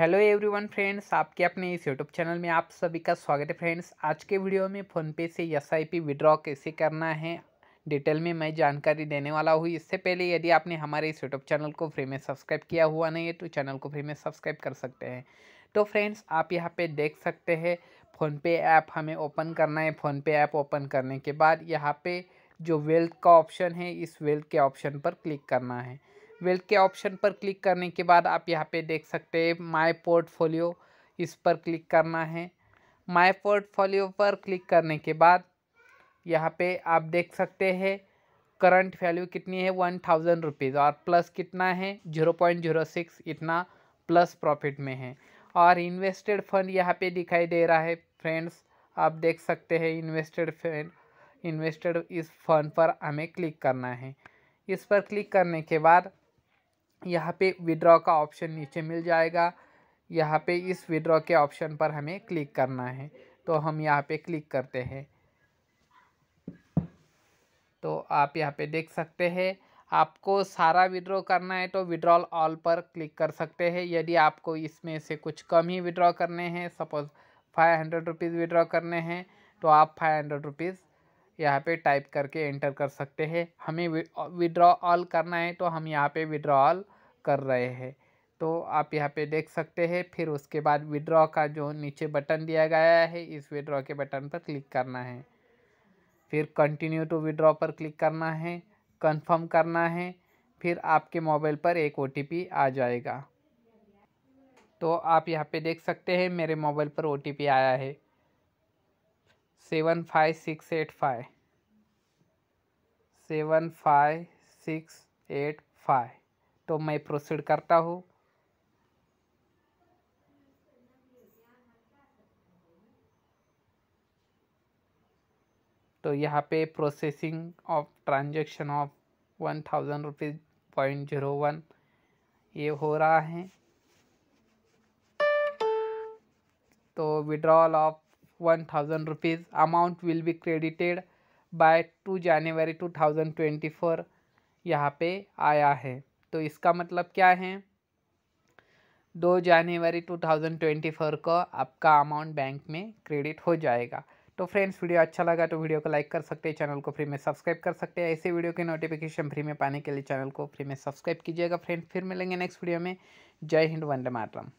hello everyone friends आपके अपने इस यूट्यूब चैनल में आप सभी का स्वागत है फ्रेंड्स आज के वीडियो में फ़ोनपे से एस आई पी विड्रॉ कैसे करना है डिटेल में मैं जानकारी देने वाला हूँ इससे पहले यदि आपने हमारे इस यूट्यूब चैनल को फ्री में सब्सक्राइब किया हुआ नहीं है तो चैनल को फ्री में सब्सक्राइब कर सकते हैं तो फ्रेंड्स आप यहाँ पर देख सकते हैं फ़ोनपे ऐप हमें ओपन करना है फ़ोनपे ऐप ओपन करने के बाद यहाँ पर जो वेल्थ का ऑप्शन है इस वेल्थ के ऑप्शन पर क्लिक करना है वेल्थ के ऑप्शन पर क्लिक करने के बाद आप यहाँ पे देख सकते हैं माय पोर्टफोलियो इस पर क्लिक करना है माय पोर्टफोलियो पर क्लिक करने के बाद यहाँ पे आप देख सकते हैं करंट वैल्यू कितनी है वन थाउजेंड रुपीज़ और प्लस कितना है जीरो पॉइंट जीरो सिक्स इतना प्लस प्रॉफिट में है और इन्वेस्टेड फंड यहाँ पे दिखाई दे रहा है फ्रेंड्स आप देख सकते हैं इन्वेस्टेड फंड इन्वेस्टेड इस फंड पर हमें क्लिक करना है इस पर क्लिक करने के बाद यहाँ पे विड्रॉ का ऑप्शन नीचे मिल जाएगा यहाँ पे इस विड्रॉ के ऑप्शन पर हमें क्लिक करना है तो हम यहाँ पे क्लिक करते हैं तो आप यहाँ पे देख सकते हैं आपको सारा विड्रॉ करना है तो विड्रॉल ऑल पर क्लिक कर सकते हैं यदि आपको इसमें से कुछ कम ही विड्रॉ करने हैं suppose five hundred rupees withdraw करने हैं तो आप फाइव हंड्रेड रुपीज़ यहाँ पे टाइप करके एंटर कर सकते हैं हमें विड्रॉ ऑल करना है तो हम यहाँ पे विड्रॉ ऑल कर रहे हैं तो आप यहाँ पे देख सकते हैं फिर उसके बाद विड्रॉ का जो नीचे बटन दिया गया है इस विड्रॉ के बटन पर क्लिक करना है फिर कंटिन्यू टू विड्रॉ पर क्लिक करना है कंफर्म करना है फिर आपके मोबाइल पर एक ओ आ जाएगा तो आप यहाँ पे देख सकते हैं मेरे मोबाइल पर ओ आया है seven five six eight five seven five six eight five तो मैं प्रोसीड करता हूँ तो यहाँ पे processing of transaction of one thousand rupees point zero one ये हो रहा है तो withdrawal of one thousand rupees amount will be credited by two January two thousand twenty four यहाँ पे आया है तो इसका मतलब क्या है दो जनवरी टू थाउजेंड ट्वेंटी फोर को आपका अमाउंट बैंक में क्रेडिट हो जाएगा तो फ्रेंड्स वीडियो अच्छा लगा तो वीडियो को लाइक कर सकते हैं चैनल को फ्री में सब्सक्राइब कर सकते हैं ऐसे वीडियो के नोटिफिकेशन फ्री में पाने के लिए चैनल को फ्री में सब्सक्राइब कीजिएगा फ्रेंड फिर मिलेंगे नेक्स्ट वीडियो में जय हिंद वंदे मातरम